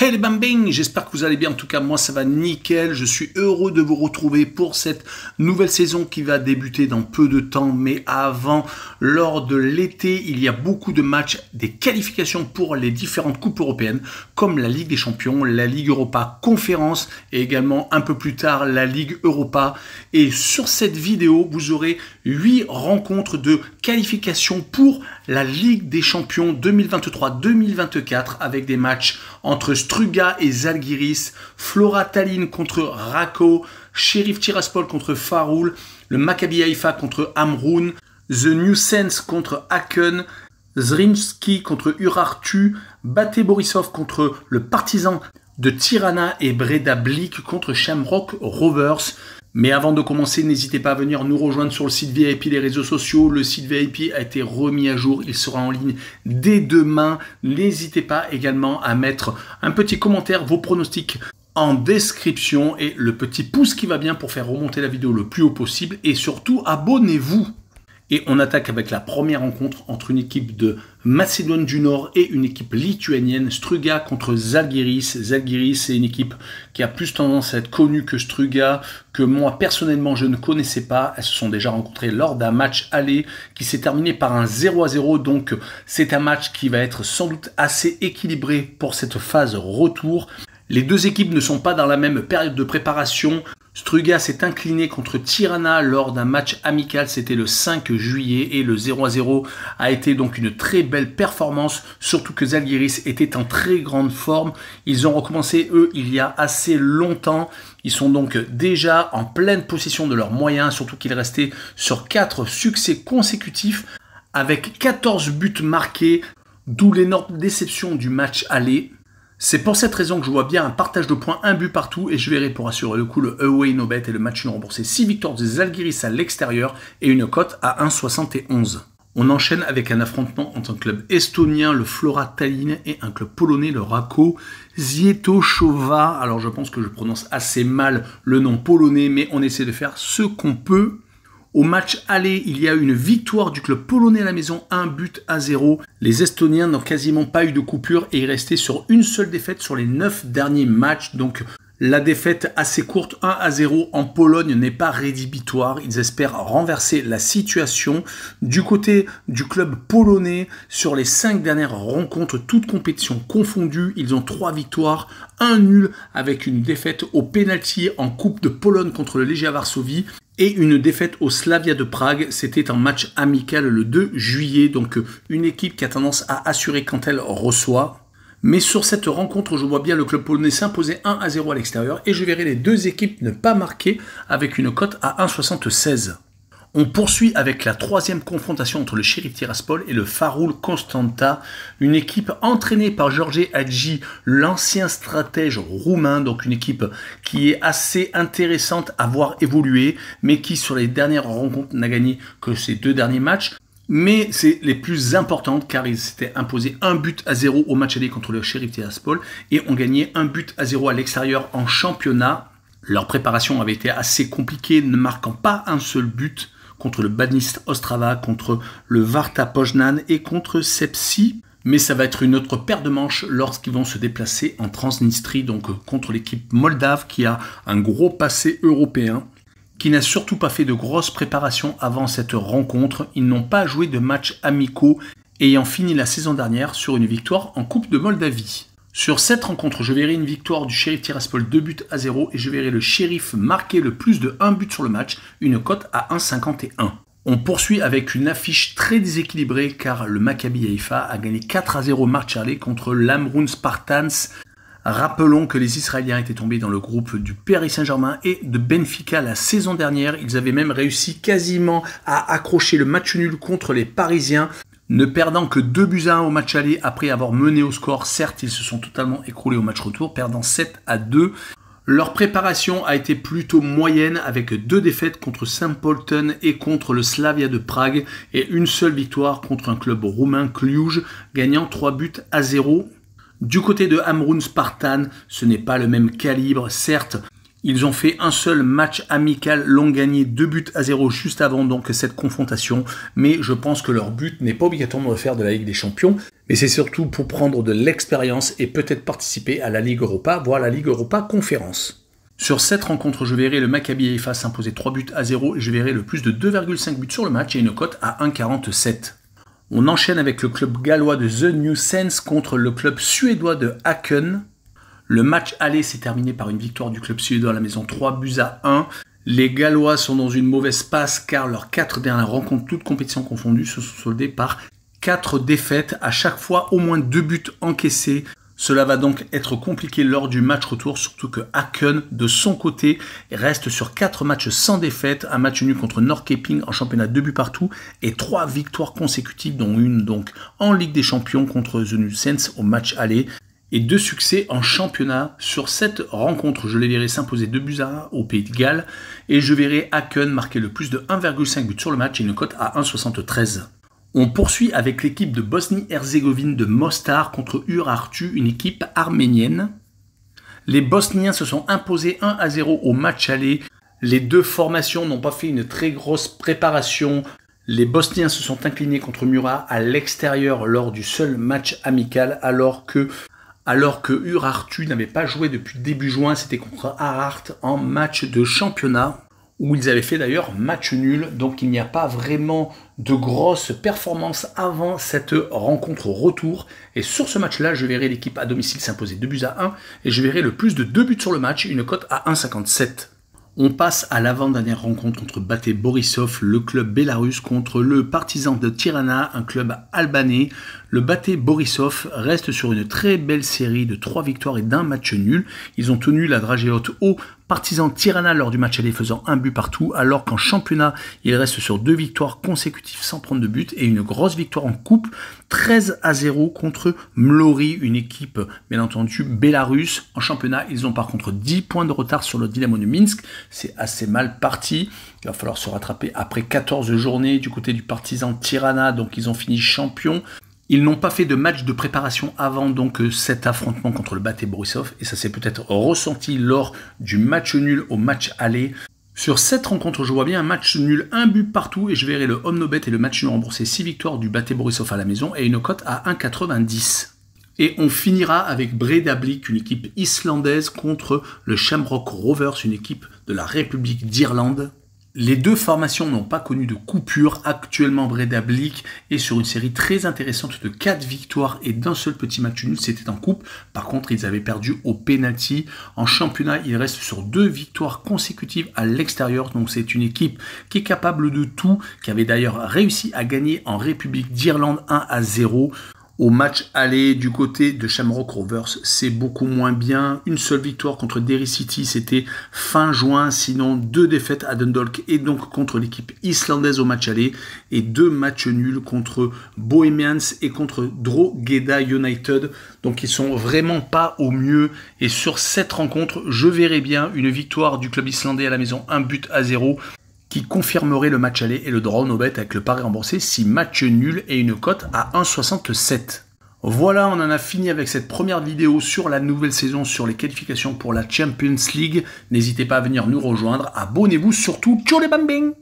Hey les bambins, j'espère que vous allez bien. En tout cas, moi ça va nickel. Je suis heureux de vous retrouver pour cette nouvelle saison qui va débuter dans peu de temps. Mais avant, lors de l'été, il y a beaucoup de matchs des qualifications pour les différentes coupes européennes, comme la Ligue des Champions, la Ligue Europa Conférence et également un peu plus tard la Ligue Europa. Et sur cette vidéo, vous aurez 8 rencontres de qualification pour la Ligue des Champions 2023-2024 avec des matchs entre Struga et Zalgiris, Flora Tallinn contre Rako, Sheriff Tiraspol contre Faroul, le Maccabi Haïfa contre Amroun, The New Sense contre Aken, Zrinski contre Urartu, Bate Borisov contre le Partisan de Tirana et Breda Blick contre Shamrock Rovers. Mais avant de commencer, n'hésitez pas à venir nous rejoindre sur le site VIP, les réseaux sociaux. Le site VIP a été remis à jour, il sera en ligne dès demain. N'hésitez pas également à mettre un petit commentaire, vos pronostics en description et le petit pouce qui va bien pour faire remonter la vidéo le plus haut possible. Et surtout, abonnez-vous et on attaque avec la première rencontre entre une équipe de Macédoine du Nord et une équipe lituanienne, Struga contre Zalgiris. Zalgiris, c'est une équipe qui a plus tendance à être connue que Struga, que moi personnellement je ne connaissais pas. Elles se sont déjà rencontrées lors d'un match aller qui s'est terminé par un 0 à 0. Donc c'est un match qui va être sans doute assez équilibré pour cette phase retour. Les deux équipes ne sont pas dans la même période de préparation. Struga s'est incliné contre Tirana lors d'un match amical, c'était le 5 juillet et le 0 à 0 a été donc une très belle performance, surtout que Zalgiris était en très grande forme. Ils ont recommencé, eux, il y a assez longtemps. Ils sont donc déjà en pleine possession de leurs moyens, surtout qu'ils restaient sur 4 succès consécutifs avec 14 buts marqués, d'où l'énorme déception du match aller. C'est pour cette raison que je vois bien un partage de points, un but partout, et je verrai pour assurer le coup le away no bet et le match non remboursé 6 victoires des Algiris à l'extérieur et une cote à 1,71. On enchaîne avec un affrontement entre un club estonien, le Flora Tallinn, et un club polonais, le Rako Zietochowa. Alors je pense que je prononce assez mal le nom polonais, mais on essaie de faire ce qu'on peut. Au match aller, il y a eu une victoire du club polonais à la maison, un but à zéro. Les Estoniens n'ont quasiment pas eu de coupure et restaient sur une seule défaite sur les neuf derniers matchs. Donc la défaite assez courte 1 à 0 en Pologne n'est pas rédhibitoire. Ils espèrent renverser la situation. Du côté du club polonais, sur les cinq dernières rencontres, toutes compétitions confondues, ils ont 3 victoires, un nul avec une défaite au pénalty en Coupe de Pologne contre le Legia Varsovie et une défaite au Slavia de Prague. C'était un match amical le 2 juillet, donc une équipe qui a tendance à assurer quand elle reçoit. Mais sur cette rencontre, je vois bien le club polonais s'imposer 1 à 0 à l'extérieur et je verrai les deux équipes ne pas marquer avec une cote à 1,76. On poursuit avec la troisième confrontation entre le shérif Tiraspol et le Faroul Constanta, une équipe entraînée par George Hadji, l'ancien stratège roumain, donc une équipe qui est assez intéressante à voir évoluer, mais qui sur les dernières rencontres n'a gagné que ses deux derniers matchs. Mais c'est les plus importantes car ils s'étaient imposés un but à zéro au match aller contre le shérif Tiraspol et ont gagné un but à zéro à l'extérieur en championnat. Leur préparation avait été assez compliquée, ne marquant pas un seul but contre le Badnist Ostrava, contre le Varta Poznan et contre Sepsi. Mais ça va être une autre paire de manches lorsqu'ils vont se déplacer en Transnistrie, donc contre l'équipe moldave qui a un gros passé européen qui n'a surtout pas fait de grosses préparations avant cette rencontre. Ils n'ont pas joué de matchs amicaux, ayant fini la saison dernière sur une victoire en Coupe de Moldavie. Sur cette rencontre, je verrai une victoire du shérif Tiraspol 2 buts à 0 et je verrai le shérif marquer le plus de 1 but sur le match, une cote à 1,51. On poursuit avec une affiche très déséquilibrée car le Maccabi Haïfa a gagné 4 à 0 match aller contre l'Amroun Spartans. Rappelons que les Israéliens étaient tombés dans le groupe du Paris Saint-Germain et de Benfica la saison dernière. Ils avaient même réussi quasiment à accrocher le match nul contre les Parisiens. Ne perdant que 2 buts à 1 au match aller après avoir mené au score, certes ils se sont totalement écroulés au match retour, perdant 7 à 2. Leur préparation a été plutôt moyenne avec deux défaites contre saint Polten et contre le Slavia de Prague et une seule victoire contre un club roumain Cluj gagnant 3 buts à 0. Du côté de Hamrun Spartan, ce n'est pas le même calibre, certes, ils ont fait un seul match amical, l'ont gagné 2 buts à 0 juste avant donc cette confrontation, mais je pense que leur but n'est pas obligatoirement de faire de la Ligue des Champions, mais c'est surtout pour prendre de l'expérience et peut-être participer à la Ligue Europa, voire la Ligue Europa Conférence. Sur cette rencontre, je verrai le Maccabi Haifa s'imposer 3 buts à 0 et je verrai le plus de 2,5 buts sur le match et une cote à 1,47. On enchaîne avec le club gallois de The New Sense contre le club suédois de Haken le match aller s'est terminé par une victoire du club suédois à la maison 3 buts à 1. Les Gallois sont dans une mauvaise passe car leurs quatre dernières rencontres, toutes compétitions confondues, se sont soldées par quatre défaites, à chaque fois au moins deux buts encaissés. Cela va donc être compliqué lors du match retour, surtout que Haken, de son côté, reste sur 4 matchs sans défaite, un match nul contre Norrköping en championnat 2 buts partout et 3 victoires consécutives, dont une donc en Ligue des Champions contre The New Sense au match aller et deux succès en championnat sur cette rencontre. Je les verrai s'imposer 2 buts à 1 au Pays de Galles et je verrai Aken marquer le plus de 1,5 but sur le match et une cote à 1,73. On poursuit avec l'équipe de Bosnie-Herzégovine de Mostar contre Urartu, une équipe arménienne. Les Bosniens se sont imposés 1 à 0 au match aller. Les deux formations n'ont pas fait une très grosse préparation. Les Bosniens se sont inclinés contre Murat à l'extérieur lors du seul match amical alors que alors que Urartu n'avait pas joué depuis début juin, c'était contre Harart en match de championnat, où ils avaient fait d'ailleurs match nul, donc il n'y a pas vraiment de grosse performance avant cette rencontre retour. Et sur ce match-là, je verrai l'équipe à domicile s'imposer 2 buts à 1, et je verrai le plus de 2 buts sur le match, une cote à 1,57. On passe à l'avant-dernière rencontre entre Baté Borisov, le club bélarusse, contre le partisan de Tirana, un club albanais. Le Baté Borisov reste sur une très belle série de trois victoires et d'un match nul. Ils ont tenu la dragée haute haut partisan Tirana lors du match aller faisant un but partout, alors qu'en championnat, il reste sur deux victoires consécutives sans prendre de but et une grosse victoire en coupe, 13 à 0 contre Mlory, une équipe bien entendu Bélarus. En championnat, ils ont par contre 10 points de retard sur le Dynamo de Minsk, c'est assez mal parti. Il va falloir se rattraper après 14 journées du côté du partisan Tirana, donc ils ont fini champion. Ils n'ont pas fait de match de préparation avant donc euh, cet affrontement contre le Baté Borisov et ça s'est peut-être ressenti lors du match nul au match aller. Sur cette rencontre, je vois bien un match nul, un but partout et je verrai le Home no et le match nul remboursé 6 victoires du Baté Borisov à la maison et une cote à 1,90. Et on finira avec Bredablik, une équipe islandaise contre le Shamrock Rovers, une équipe de la République d'Irlande. Les deux formations n'ont pas connu de coupure. Actuellement, Breda Blick est sur une série très intéressante de 4 victoires et d'un seul petit match nul. C'était en coupe. Par contre, ils avaient perdu au penalty. En championnat, ils restent sur deux victoires consécutives à l'extérieur. Donc, c'est une équipe qui est capable de tout, qui avait d'ailleurs réussi à gagner en République d'Irlande 1 à 0. Au match aller du côté de Shamrock Rovers, c'est beaucoup moins bien. Une seule victoire contre Derry City, c'était fin juin, sinon deux défaites à Dundalk et donc contre l'équipe islandaise au match aller et deux matchs nuls contre Bohemians et contre Drogheda United. Donc ils sont vraiment pas au mieux et sur cette rencontre, je verrai bien une victoire du club islandais à la maison, un but à zéro qui confirmerait le match aller et le draw au bet avec le pari remboursé si match nul et une cote à 1,67. Voilà, on en a fini avec cette première vidéo sur la nouvelle saison, sur les qualifications pour la Champions League. N'hésitez pas à venir nous rejoindre, abonnez-vous surtout, ciao les bambins